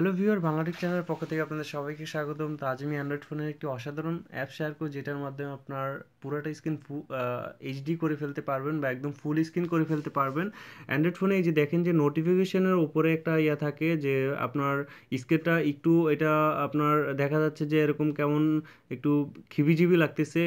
hello viewer বাংলাটিক চ্যানেলের পক্ষ থেকে আপনাদের সবাইকে স্বাগতম তা আজ আমি অ্যান্ড্রয়েড ফোনের একটি অসাধারণ অ্যাপ শেয়ার করব যেটার মাধ্যমে আপনার পুরোটা স্ক্রিন এইচডি করে ফেলতে পারবেন বা একদম ফুল স্ক্রিন করে ফেলতে পারবেন অ্যান্ড্রয়েড ফোনে এই যে দেখেন যে নোটিফিকেশনের উপরে একটা ইয়া থাকে যে আপনার স্ক্রিনটা একটু এটা আপনার দেখা যাচ্ছে যে এরকম কেমন একটু খিবিজিবি লাগতেছে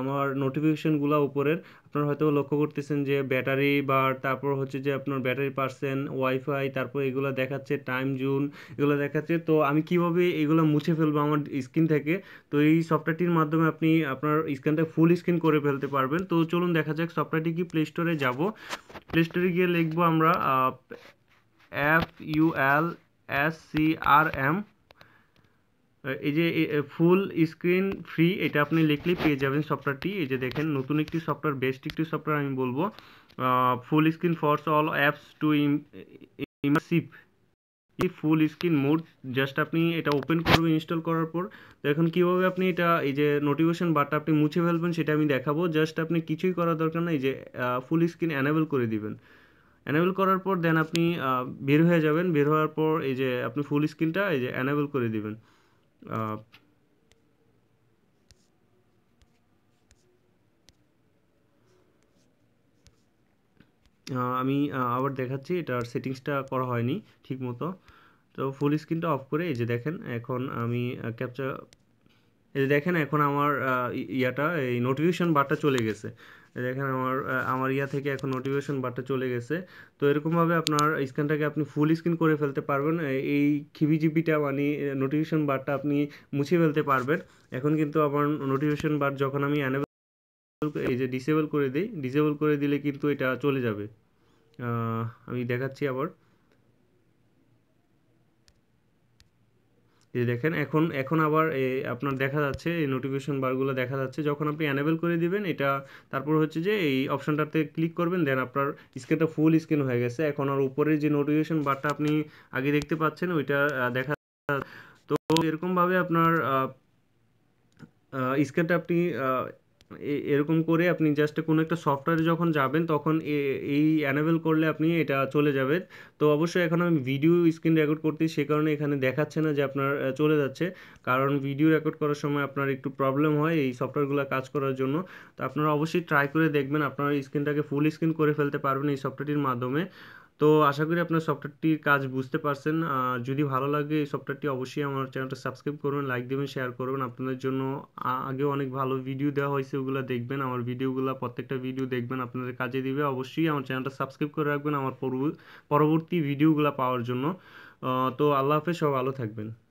আমার নোটিফিকেশনগুলো উপরের আপনারা হয়তো লক্ষ্য করতেছেন যে ব্যাটারি বা তারপর হচ্ছে যে আপনার ব্যাটারি পার্সেন্ট ওয়াইফাই তারপর এগুলো দেখাচ্ছে টাইম জুন এগুলো দেখাচ্ছে তো আমি কিভাবে এগুলো মুছে ফেলবো আমার স্ক্রিন থেকে তো এই সফটওয়্যারটির মাধ্যমে আপনি আপনার স্ক্রিনটা ফুল স্ক্রিন করে ফেলতে পারবেন তো চলুন দেখা যাক সফটওয়্যারটি কি প্লে স্টোরে যাব প্লে স্টোরে গিয়ে লিখবো আমরা F U L S C R M এই যে ফুল স্ক্রিন ফ্রি এটা আপনি লিখলেই পেয়ে যাবেন সফটওয়্যারটি এই যে দেখেন নতুন একটি সফটওয়্যার বেস্ট একটি সফটওয়্যার আমি বলবো full screen force all apps to immersive এই ফুল স্ক্রিন মোড জাস্ট আপনি এটা ওপেন করবেন ইনস্টল করার পর তো এখন কীভাবে আপনি এটা এই যে নোটিফিকেশন বারটা আপনি মুছে ফেলবেন সেটা আমি দেখাবো জাস্ট আপনি কিছুই করার দরকার নেই যে ফুল স্ক্রিন অ্যানেবল করে দিবেন অ্যানেবল করার পর দেন আপনি বের হয়ে যাবেন বের হওয়ার পর এই যে আপনি ফুল স্ক্রিনটা এই যে অ্যানেবল করে দিবেন আমি আবার দেখাচ্ছি এটার সেটিংসটা করা হয়নি ঠিক মতো তো ফুল স্ক্রিনটা অফ করে এই যে দেখেন এখন আমি ক্যাপচার এই যে দেখেন এখন আমার ইয়াটা এই নোটিফিকেশান বারটা চলে গেছে দেখেন আমার আমার ইয়া থেকে এখন নোটিফিকেশান বারটা চলে গেছে তো এরকমভাবে আপনার স্ক্রিনটাকে আপনি ফুল স্ক্রিন করে ফেলতে পারবেন এই খিবিজিপিটা মানে নোটিফিকেশান বারটা আপনি মুছে ফেলতে পারবেন এখন কিন্তু আমার নোটিফিকেশান বার যখন আমি অ্যানেবল অন এই যে ডিসেবল করে দেই ডিসেবল করে দিলে কিন্তু এটা চলে যাবে আমি দেখাচ্ছি আবার যে দেখেন এখন এখন আবার আপনার দেখা যাচ্ছে এই নোটিফিকেশান বারগুলো দেখা যাচ্ছে যখন আপনি অ্যানেবেল করে দিবেন এটা তারপর হচ্ছে যে এই অপশানটাতে ক্লিক করবেন দেন আপনার স্ক্রিনটা ফুল স্ক্রিন হয়ে গেছে এখন আর উপরের যে নোটিফিকেশান বারটা আপনি আগে দেখতে পাচ্ছেন ওইটা দেখা তো এরকমভাবে আপনার স্ক্রিনটা আপনি এরকম করে আপনি জাস্ট কোনো একটা সফটওয়্যারে যখন যাবেন তখন এই অ্যানেবেল করলে আপনি এটা চলে যাবে তো অবশ্যই এখন আমি ভিডিও স্ক্রিন রেকর্ড করতেই সে কারণে এখানে দেখাচ্ছে না যে আপনার চলে যাচ্ছে কারণ ভিডিও রেকর্ড করার সময় আপনার একটু প্রবলেম হয় এই সফটওয়্যারগুলো কাজ করার জন্য তো আপনারা অবশ্যই ট্রাই করে দেখবেন আপনার স্ক্রিনটাকে ফুল স্ক্রিন করে ফেলতে পারবেন এই সফটওয়্যারটির মাধ্যমে তো আশা করি আপনার সফটওয়্যারটির কাজ বুঝতে পারছেন যদি ভালো লাগে এই সফটওয়্যারটি অবশ্যই আমার চ্যানেলটা সাবস্ক্রাইব করবেন লাইক দেবেন শেয়ার করবেন আপনাদের জন্য আগেও অনেক ভালো ভিডিও দেওয়া হয়েছে ওগুলো দেখবেন আমার ভিডিওগুলো প্রত্যেকটা ভিডিও দেখবেন আপনাদের কাজে দিবে অবশ্যই আমার চ্যানেলটা সাবস্ক্রাইব করে রাখবেন আমার পরবর্তী ভিডিওগুলো পাওয়ার জন্য তো আল্লাহ হাফেজ সব ভালো থাকবেন